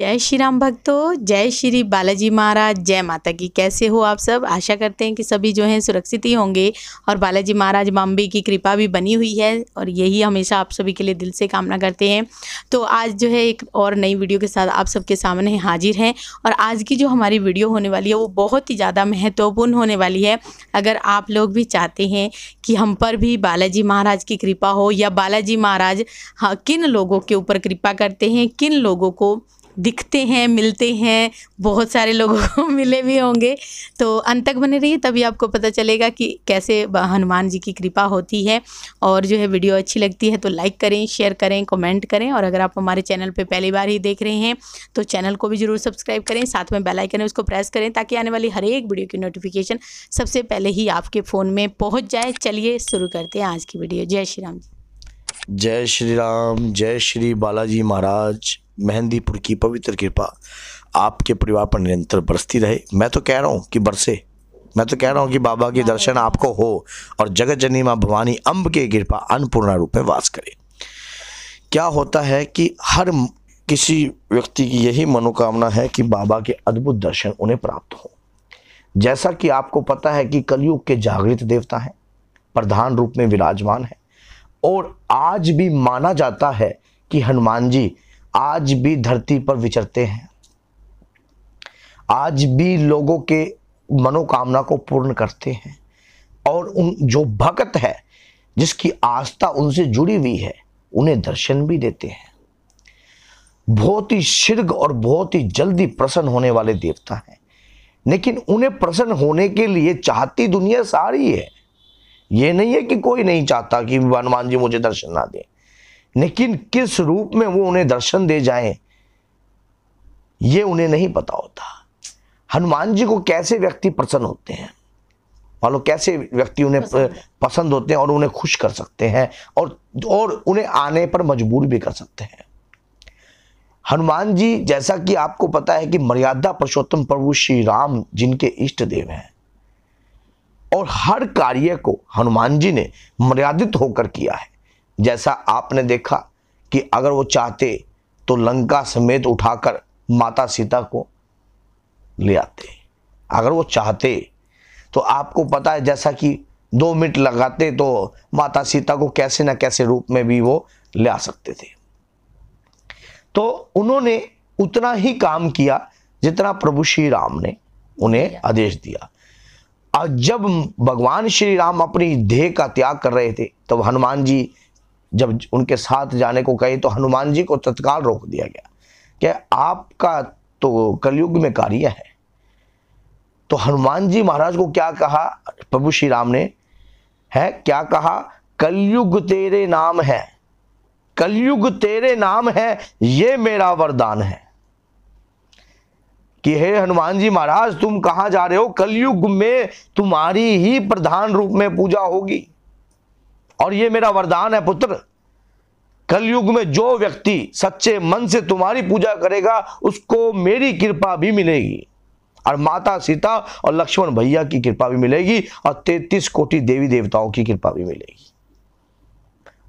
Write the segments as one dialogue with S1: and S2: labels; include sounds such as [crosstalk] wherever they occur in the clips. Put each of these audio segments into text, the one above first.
S1: जय श्री राम भक्तों जय श्री बालाजी महाराज जय माता की कैसे हो आप सब आशा करते हैं कि सभी जो हैं सुरक्षित ही होंगे और बालाजी महाराज माम्बी की कृपा भी बनी हुई है और यही हमेशा आप सभी के लिए दिल से कामना करते हैं तो आज जो है एक और नई वीडियो के साथ आप सबके सामने हाजिर हैं और आज की जो हमारी वीडियो होने वाली है वो बहुत ही ज़्यादा महत्वपूर्ण होने वाली है अगर आप लोग भी चाहते हैं कि हम पर भी बालाजी महाराज की कृपा हो या बालाजी महाराज हाँ, किन लोगों के ऊपर कृपा करते हैं किन लोगों को दिखते हैं मिलते हैं बहुत सारे लोगों को [laughs] मिले भी होंगे तो अंत तक बने रहिए तभी आपको पता चलेगा कि कैसे हनुमान जी की कृपा होती है और जो है वीडियो अच्छी लगती है तो लाइक करें शेयर करें कमेंट करें और अगर आप हमारे चैनल पर पहली बार ही देख रहे हैं तो चैनल को भी ज़रूर सब्सक्राइब करें साथ में बेलाइकन है उसको प्रेस करें ताकि आने वाली हर एक वीडियो की नोटिफिकेशन सबसे पहले ही आपके फ़ोन में पहुँच जाए चलिए शुरू करते हैं आज की वीडियो जय श्री राम जी जय श्री राम जय श्री बालाजी महाराज मेहंदीपुर की पवित्र कृपा आपके परिवार पर निरंतर बरसती रहे मैं तो कह रहा हूँ कि बरसे मैं तो कह रहा हूँ कि बाबा के दर्शन आपको हो और जगत जनी माँ भवानी अम्ब की कृपा अन्नपूर्णा रूप में वास करे क्या होता है कि हर किसी व्यक्ति की यही मनोकामना है कि बाबा के अद्भुत दर्शन उन्हें प्राप्त हो जैसा कि आपको पता है कि कलयुग के जागृत देवता हैं प्रधान रूप में विराजमान है और आज भी माना जाता है कि हनुमान जी आज भी धरती पर विचरते हैं आज भी लोगों के मनोकामना को पूर्ण करते हैं और उन जो भक्त है जिसकी आस्था उनसे जुड़ी हुई है उन्हें दर्शन भी देते हैं बहुत ही शीर्घ और बहुत ही जल्दी प्रसन्न होने वाले देवता हैं लेकिन उन्हें प्रसन्न होने के लिए चाहती दुनिया सारी है ये नहीं है कि कोई नहीं चाहता कि हनुमान जी मुझे दर्शन ना दें लेकिन किस रूप में वो उन्हें दर्शन दे जाए ये उन्हें नहीं पता होता हनुमान जी को कैसे व्यक्ति प्रसन्न होते हैं लो कैसे व्यक्ति उन्हें पसंद, पसंद होते हैं और उन्हें खुश कर सकते हैं और और उन्हें आने पर मजबूर भी कर सकते हैं हनुमान जी जैसा कि आपको पता है कि मर्यादा पुरुषोत्तम प्रभु श्री राम जिनके इष्ट देव हैं और हर कार्य को हनुमान जी ने मर्यादित होकर किया है जैसा आपने देखा कि अगर वो चाहते तो लंका समेत उठाकर माता सीता को ले आते अगर वो चाहते तो आपको पता है जैसा कि दो मिनट लगाते तो माता सीता को कैसे ना कैसे रूप में भी वो ले आ सकते थे तो उन्होंने उतना ही काम किया जितना प्रभु श्री राम ने उन्हें आदेश दिया और जब भगवान श्री राम अपनी देह का त्याग कर रहे थे तब तो हनुमान जी जब उनके साथ जाने को कही तो हनुमान जी को तत्काल रोक दिया गया कि आपका तो कलयुग में कार्य है तो हनुमान जी महाराज को क्या कहा प्रभु श्री राम ने है क्या कहा कलयुग तेरे नाम है कलयुग तेरे नाम है ये मेरा वरदान है कि हे हनुमान जी महाराज तुम कहां जा रहे हो कलयुग में तुम्हारी ही प्रधान रूप में पूजा होगी और ये मेरा वरदान है पुत्र कलयुग में जो व्यक्ति सच्चे मन से तुम्हारी पूजा करेगा उसको मेरी कृपा भी मिलेगी और माता सीता और लक्ष्मण भैया की कृपा भी मिलेगी और तैतीस कोटि देवी देवताओं की कृपा भी मिलेगी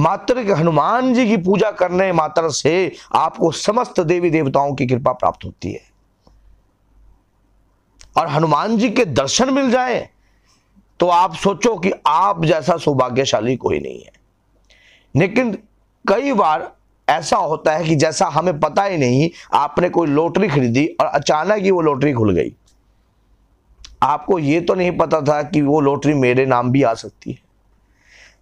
S1: मात्र हनुमान जी की पूजा करने मात्र से आपको समस्त देवी देवताओं की कृपा प्राप्त होती है और हनुमान जी के दर्शन मिल जाए तो आप सोचो कि आप जैसा सौभाग्यशाली कोई नहीं है लेकिन कई बार ऐसा होता है कि जैसा हमें पता ही नहीं आपने कोई लॉटरी खरीदी और अचानक ही वो लॉटरी खुल गई आपको ये तो नहीं पता था कि वो लॉटरी मेरे नाम भी आ सकती है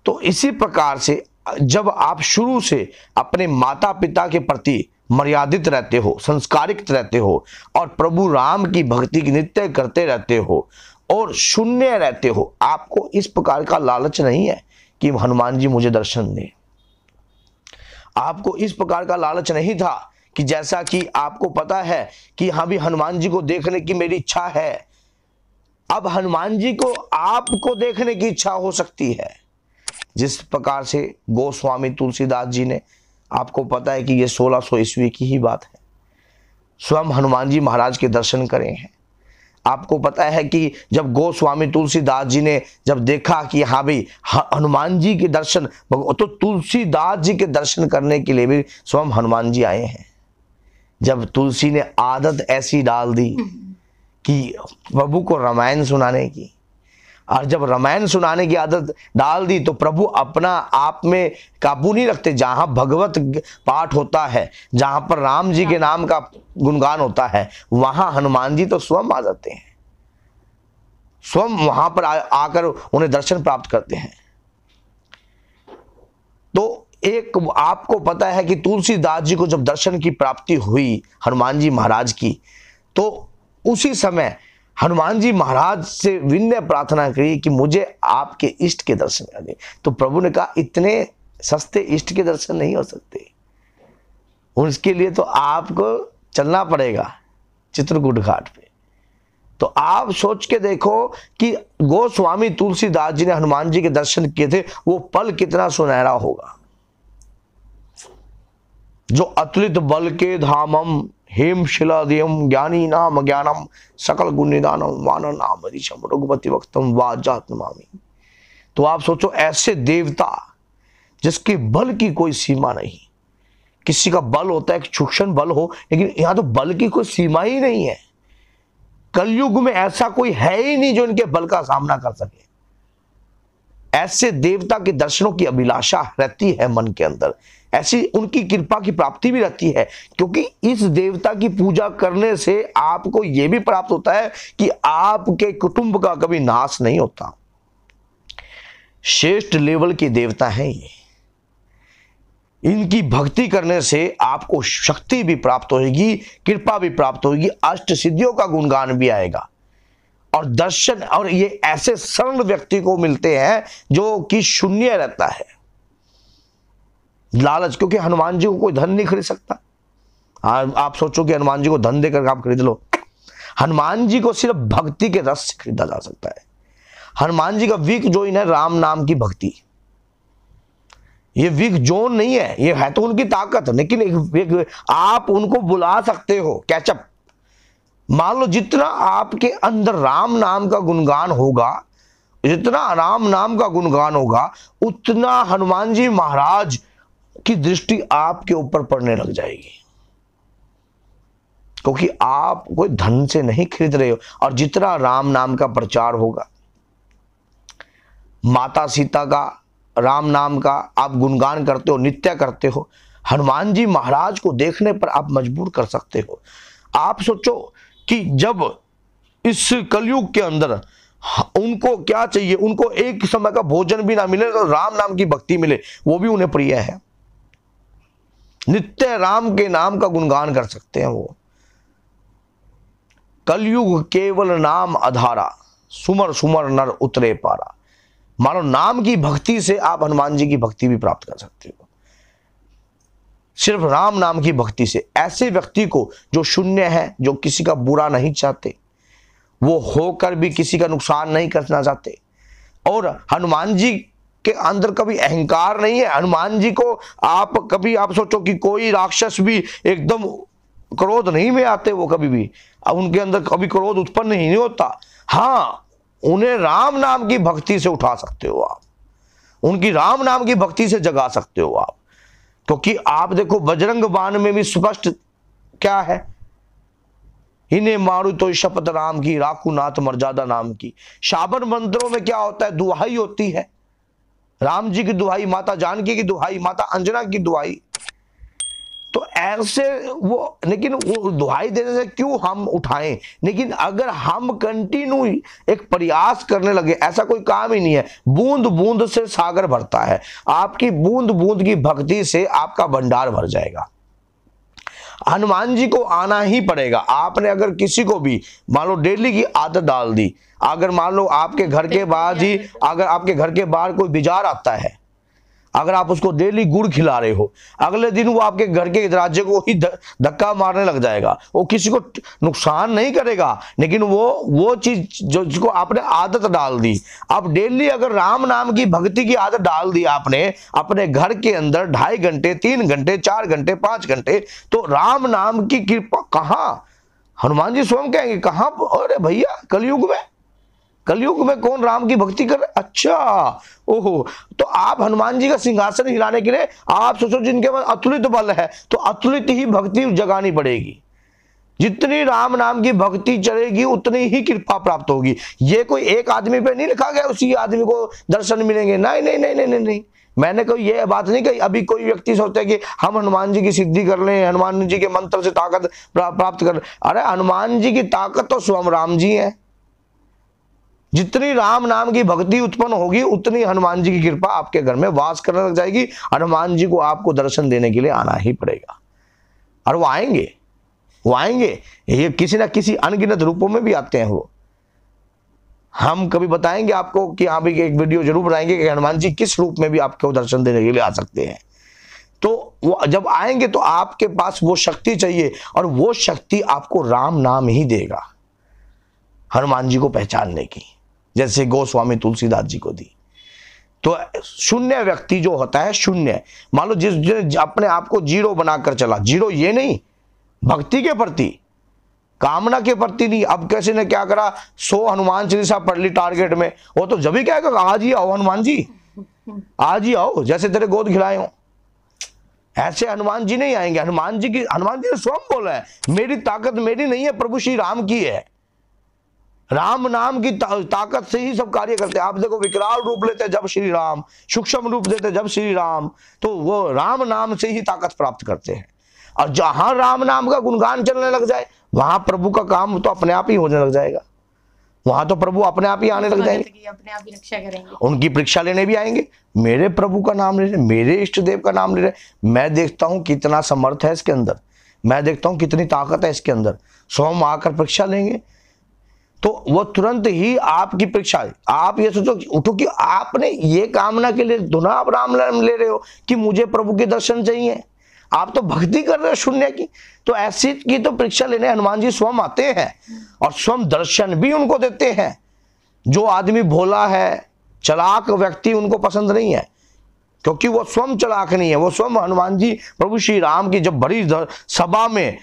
S1: तो इसी प्रकार से जब आप शुरू से अपने माता पिता के प्रति मर्यादित रहते हो संस्कारित रहते हो और प्रभु राम की भक्ति की नित्य करते रहते हो और शून्य रहते हो आपको इस प्रकार का लालच नहीं है कि हनुमान जी मुझे दर्शन दें आपको इस प्रकार का लालच नहीं था कि जैसा कि आपको पता है कि हाँ भी हनुमान जी को देखने की मेरी इच्छा है अब हनुमान जी को आपको देखने की इच्छा हो सकती है जिस प्रकार से गोस्वामी तुलसीदास जी ने आपको पता है कि ये 1600 ईस्वी की ही बात है स्वयं हनुमान जी महाराज के दर्शन करें हैं आपको पता है कि जब गोस्वामी तुलसीदास जी ने जब देखा कि हाँ भाई हनुमान जी के दर्शन तो तुलसीदास जी के दर्शन करने के लिए भी स्वयं हनुमान जी आए हैं जब तुलसी ने आदत ऐसी डाल दी हम्म। कि प्रभु को रामायण सुनाने की और जब रामायण सुनाने की आदत डाल दी तो प्रभु अपना आप में काबू नहीं रखते जहां भगवत पाठ होता है जहां पर राम जी के नाम का गुणगान होता है वहां हनुमान जी तो स्वयं आ जाते हैं स्वयं वहां पर आकर उन्हें दर्शन प्राप्त करते हैं तो एक आपको पता है कि तुलसीदास जी को जब दर्शन की प्राप्ति हुई हनुमान जी महाराज की तो उसी समय हनुमान जी महाराज से विनय प्रार्थना करी कि मुझे आपके इष्ट के दर्शन करा तो प्रभु ने कहा इतने सस्ते इष्ट के दर्शन नहीं हो सकते उसके लिए तो आपको चलना पड़ेगा चित्रकूट घाट पे तो आप सोच के देखो कि गोस्वामी तुलसीदास जी ने हनुमान जी के दर्शन किए थे वो पल कितना सुनहरा होगा जो अतुलित बल के धामम हेमशिलादयम ज्ञानी नाम ज्ञानम सकल गुण वान नाम ऋषम रघुपति वक्तम वाजात्मामी तो आप सोचो ऐसे देवता जिसके बल की कोई सीमा नहीं किसी का बल होता है सूक्ष्म बल हो लेकिन यहाँ तो बल की कोई सीमा ही नहीं है कलयुग में ऐसा कोई है ही नहीं जो इनके बल का सामना कर सके ऐसे देवता के दर्शनों की अभिलाषा रहती है मन के अंदर ऐसी उनकी कृपा की प्राप्ति भी रहती है क्योंकि इस देवता की पूजा करने से आपको यह भी प्राप्त होता है कि आपके कुटुंब का कभी नाश नहीं होता श्रेष्ठ लेवल के देवता हैं ये इनकी भक्ति करने से आपको शक्ति भी प्राप्त होगी कृपा भी प्राप्त होगी अष्ट सिद्धियों का गुणगान भी आएगा और दर्शन और ये ऐसे सरल व्यक्ति को मिलते हैं जो कि शून्य रहता है लालच क्योंकि हनुमान जी को कोई धन नहीं खरीद सकता आ, आप सोचो कि हनुमान जी को धन देकर आप खरीद लो हनुमान जी को सिर्फ भक्ति के रस से खरीदा जा सकता है हनुमान जी का वीक जोइन है राम नाम की भक्ति ये वीक जोन नहीं है ये है तो उनकी ताकत लेकिन एक, एक, आप उनको बुला सकते हो कैचअप मान लो जितना आपके अंदर राम नाम का गुणगान होगा जितना राम नाम का गुणगान होगा उतना हनुमान जी महाराज की दृष्टि आपके ऊपर पड़ने लग जाएगी क्योंकि आप कोई धन से नहीं खरीद रहे हो और जितना राम नाम का प्रचार होगा माता सीता का राम नाम का आप गुणगान करते हो नित्य करते हो हनुमान जी महाराज को देखने पर आप मजबूर कर सकते हो आप सोचो कि जब इस कलयुग के अंदर उनको क्या चाहिए उनको एक समय का भोजन भी ना मिले तो राम नाम की भक्ति मिले वो भी उन्हें प्रिय है नित्य राम के नाम का गुणगान कर सकते हैं वो कलयुग केवल नाम अधारा सुमर सुमर नर उतरे पारा मानो नाम की भक्ति से आप हनुमान जी की भक्ति भी प्राप्त कर सकते हो सिर्फ राम नाम की भक्ति से ऐसे व्यक्ति को जो शून्य है जो किसी का बुरा नहीं चाहते वो होकर भी किसी का नुकसान नहीं करना चाहते और हनुमान जी के अंदर कभी अहंकार नहीं है हनुमान जी को आप कभी आप सोचो कि कोई राक्षस भी एकदम क्रोध नहीं में आते वो कभी भी अब उनके अंदर कभी क्रोध उत्पन्न ही नहीं होता हाँ उन्हें राम नाम की भक्ति से उठा सकते हो आप उनकी राम नाम की भक्ति से जगा सकते हो आप क्योंकि तो आप देखो बजरंग बाण में भी स्पष्ट क्या है इन्हें मारू तो शपथ राम की राकू नाथ मर्यादा नाम की शाबर मंत्रों में क्या होता है दुहाई होती है राम जी की दुहाई माता जानकी की दुहाई माता अंजना की दुहाई तो ऐसे वो लेकिन वो दुहाई देने से क्यों हम उठाएं लेकिन अगर हम कंटिन्यू एक प्रयास करने लगे ऐसा कोई काम ही नहीं है बूंद बूंद से सागर भरता है आपकी बूंद बूंद की भक्ति से आपका भंडार भर जाएगा हनुमान जी को आना ही पड़ेगा आपने अगर किसी को भी मान लो डेली की आदत डाल दी अगर मान लो आपके घर के बाहर जी अगर आपके घर के बाहर कोई बिजार आता है अगर आप उसको डेली गुड़ खिला रहे हो अगले दिन वो आपके घर के दराजे को ही धक्का मारने लग जाएगा वो किसी को नुकसान नहीं करेगा लेकिन वो वो चीज जो जिसको आपने आदत डाल दी अब डेली अगर राम नाम की भक्ति की आदत डाल दी आपने अपने घर के अंदर ढाई घंटे तीन घंटे चार घंटे पांच घंटे तो राम नाम की कृपा कहाँ हनुमान जी स्वयं कहेंगे कहाँ अरे भैया कलयुग में कलयुग में कौन राम की भक्ति कर अच्छा ओहो तो आप हनुमान जी का सिंहासन हिलाने के लिए आप सोचो जिनके पास अतुलित बल है तो अतुलित ही भक्ति जगानी पड़ेगी जितनी राम नाम की भक्ति चलेगी उतनी ही कृपा प्राप्त होगी ये कोई एक आदमी पे नहीं लिखा गया उसी आदमी को दर्शन मिलेंगे नहीं नहीं नहीं नहीं नहीं नहीं मैंने कोई ये बात नहीं कही अभी कोई व्यक्ति सोचते कि हम हनुमान जी की सिद्धि कर लें हनुमान जी के मंत्र से ताकत प्राप्त कर अरे हनुमान जी की ताकत तो स्वयं राम जी हैं जितनी राम नाम की भक्ति उत्पन्न होगी उतनी हनुमान जी की कृपा आपके घर में वास करने लग जाएगी हनुमान जी को आपको दर्शन देने के लिए आना ही पड़ेगा और वो आएंगे वो आएंगे ये किसी ना किसी अनगिनत रूपों में भी आते हैं वो हम कभी बताएंगे आपको कि हाँ भी एक वीडियो जरूर बनाएंगे कि हनुमान जी किस रूप में भी आपको दर्शन देने के लिए आ सकते हैं तो वो जब आएंगे तो आपके पास वो शक्ति चाहिए और वो शक्ति आपको राम नाम ही देगा हनुमान जी को पहचानने की जैसे गोस्वामी तुलसीदास जी को दी तो शून्य व्यक्ति जो होता है शून्य मान लो जिस अपने आप को जीरो बनाकर चला जीरो ये नहीं भक्ति के प्रति कामना के प्रति नहीं अब कैसे ने क्या करा सो हनुमान चालीसा पढ़ ली टारगेट में वो तो जब ही क्या कर आज ही आओ हनुमान जी आज ही आओ जैसे तेरे गोद खिलाए हो ऐसे हनुमान जी नहीं आएंगे हनुमान जी की हनुमान जी ने स्वयं बोला है मेरी ताकत मेरी नहीं है प्रभु श्री राम की है राम नाम की ता, ताकत से ही सब कार्य करते हैं आप देखो विकराल रूप लेते हैं जब श्री राम सूक्ष्म रूप देते जब श्री राम तो वो राम नाम से ही ताकत प्राप्त करते हैं और जहां राम नाम का गुणगान चलने लग जाए वहां प्रभु का काम तो अपने आप ही होने लग जाएगा वहां तो प्रभु अपने आप ही आने लग जाएंगे अपने आप ही रक्षा करेंगे उनकी परीक्षा लेने भी आएंगे मेरे प्रभु का नाम ले रहे मेरे इष्ट देव का नाम ले रहे मैं देखता हूँ कितना समर्थ है इसके अंदर मैं देखता हूँ कितनी ताकत है इसके अंदर सो हम आकर परीक्षा लेंगे तो वो तुरंत ही आपकी परीक्षा आप ये सोचो उठो कि आपने ये कामना के लिए धुना आप राम ले रहे हो कि मुझे प्रभु के दर्शन चाहिए आप तो भक्ति कर रहे हो शून्य की तो ऐसी की तो परीक्षा लेने हनुमान जी स्वयं आते हैं और स्वयं दर्शन भी उनको देते हैं जो आदमी भोला है चलाक व्यक्ति उनको पसंद नहीं है क्योंकि वो स्वयं चलाक नहीं है वो स्वयं हनुमान जी प्रभु श्री राम की जब भरी सभा में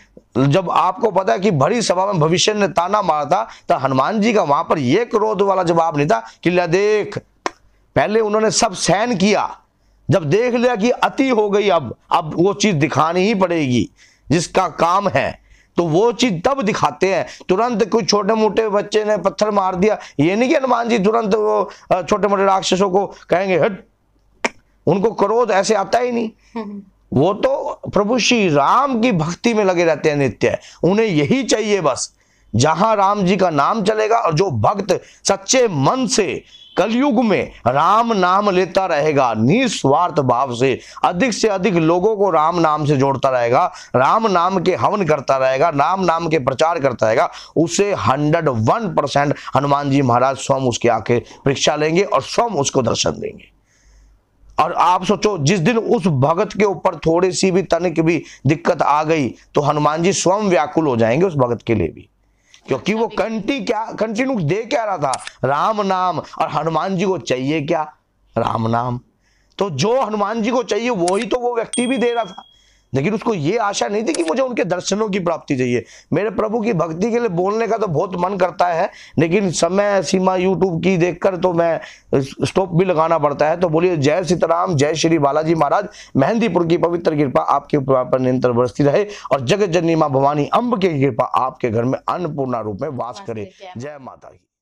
S1: जब आपको पता है कि भरी सभा में भविष्य ने ताना मारा था तो हनुमान जी का वहां पर यह क्रोध वाला जवाब नहीं था कि लिया देख पहले उन्होंने सब सहन किया जब देख लिया कि अति हो गई अब अब वो चीज दिखानी ही पड़ेगी जिसका काम है तो वो चीज तब दिखाते हैं तुरंत कोई छोटे मोटे बच्चे ने पत्थर मार दिया ये नहीं कि हनुमान जी तुरंत वो छोटे मोटे राक्षसों को कहेंगे हट उनको क्रोध ऐसे आता ही नहीं वो तो प्रभु श्री राम की भक्ति में लगे रहते हैं नित्य उन्हें यही चाहिए बस जहां राम जी का नाम चलेगा और जो भक्त सच्चे मन से कलयुग में राम नाम लेता रहेगा निस्वार्थ भाव से अधिक से अधिक लोगों को राम नाम से जोड़ता रहेगा राम नाम के हवन करता रहेगा राम नाम के प्रचार करता रहेगा उसे hundred one percent Hanuman ji महाराज स्वयं उसकी आंखें परीक्षा लेंगे और स्वयं उसको दर्शन देंगे और आप सोचो जिस दिन उस भगत के ऊपर थोड़ी सी भी तनिक भी दिक्कत आ गई तो हनुमान जी स्वयं व्याकुल हो जाएंगे उस भगत के लिए भी क्योंकि वो कंटी क्या कंटिन्यू दे क्या रहा था राम नाम और हनुमान जी को चाहिए क्या राम नाम तो जो हनुमान जी को चाहिए वो ही तो वो व्यक्ति भी दे रहा था लेकिन उसको ये आशा नहीं थी कि मुझे उनके दर्शनों की प्राप्ति चाहिए मेरे प्रभु की भक्ति के लिए बोलने का तो बहुत मन करता है लेकिन समय सीमा यूट्यूब की देखकर तो मैं स्टॉप भी लगाना पड़ता है तो बोलिए जय सीताराम जय श्री बालाजी महाराज मेहंदीपुर की पवित्र कृपा आपके ऊपर निरंतर बरसती रहे और जगत जननी माँ भवानी अम्ब की कृपा आपके घर में अन्नपूर्णा रूप में वास करे जय माता की